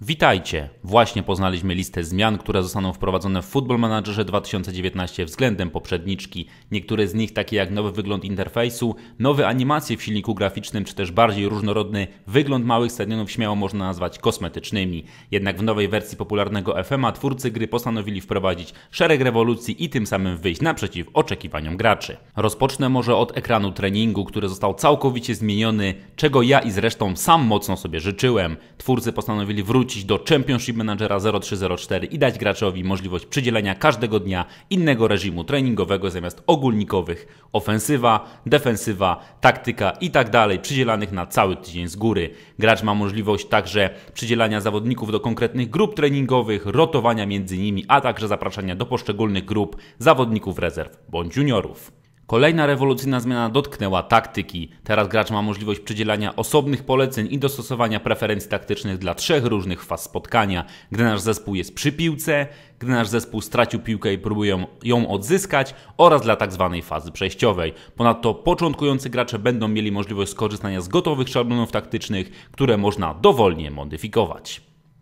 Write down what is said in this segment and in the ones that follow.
Witajcie! Właśnie poznaliśmy listę zmian, które zostaną wprowadzone w Football Managerze 2019 względem poprzedniczki. Niektóre z nich, takie jak nowy wygląd interfejsu, nowe animacje w silniku graficznym, czy też bardziej różnorodny wygląd małych stadionów, śmiało można nazwać kosmetycznymi. Jednak w nowej wersji popularnego fm twórcy gry postanowili wprowadzić szereg rewolucji i tym samym wyjść naprzeciw oczekiwaniom graczy. Rozpocznę może od ekranu treningu, który został całkowicie zmieniony, czego ja i zresztą sam mocno sobie życzyłem. Twórcy postanowili wrócić wrócić do Championship Managera 0304 i dać graczowi możliwość przydzielenia każdego dnia innego reżimu treningowego zamiast ogólnikowych ofensywa, defensywa, taktyka i tak dalej, przydzielanych na cały tydzień z góry. Gracz ma możliwość także przydzielania zawodników do konkretnych grup treningowych, rotowania między nimi, a także zapraszania do poszczególnych grup zawodników rezerw bądź juniorów. Kolejna rewolucyjna zmiana dotknęła taktyki. Teraz gracz ma możliwość przydzielania osobnych poleceń i dostosowania preferencji taktycznych dla trzech różnych faz spotkania. Gdy nasz zespół jest przy piłce, gdy nasz zespół stracił piłkę i próbuje ją odzyskać oraz dla tzw. Tak fazy przejściowej. Ponadto początkujący gracze będą mieli możliwość skorzystania z gotowych szablonów taktycznych, które można dowolnie modyfikować.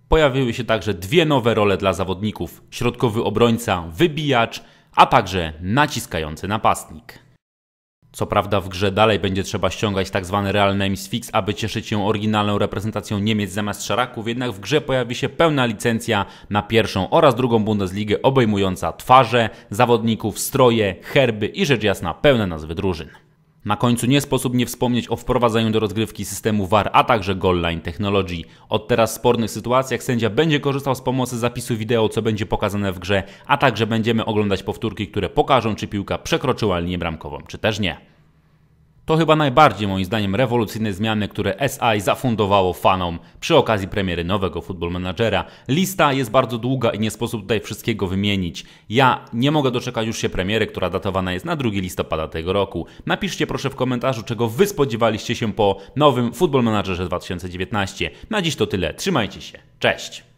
Pojawiły się także dwie nowe role dla zawodników: środkowy obrońca, wybijacz a także naciskający napastnik. Co prawda w grze dalej będzie trzeba ściągać tzw. Tak real names fix, aby cieszyć się oryginalną reprezentacją Niemiec zamiast szaraków, jednak w grze pojawi się pełna licencja na pierwszą oraz drugą Bundesligę obejmująca twarze, zawodników, stroje, herby i rzecz jasna pełne nazwy drużyn. Na końcu nie sposób nie wspomnieć o wprowadzeniu do rozgrywki systemu VAR, a także goal line technology. Od teraz w spornych sytuacjach sędzia będzie korzystał z pomocy zapisu wideo, co będzie pokazane w grze, a także będziemy oglądać powtórki, które pokażą, czy piłka przekroczyła linię bramkową, czy też nie. To chyba najbardziej moim zdaniem rewolucyjne zmiany, które SI zafundowało fanom przy okazji premiery nowego Football Managera. Lista jest bardzo długa i nie sposób tutaj wszystkiego wymienić. Ja nie mogę doczekać już się premiery, która datowana jest na 2 listopada tego roku. Napiszcie proszę w komentarzu, czego Wy spodziewaliście się po nowym Football Managerze 2019. Na dziś to tyle, trzymajcie się, cześć!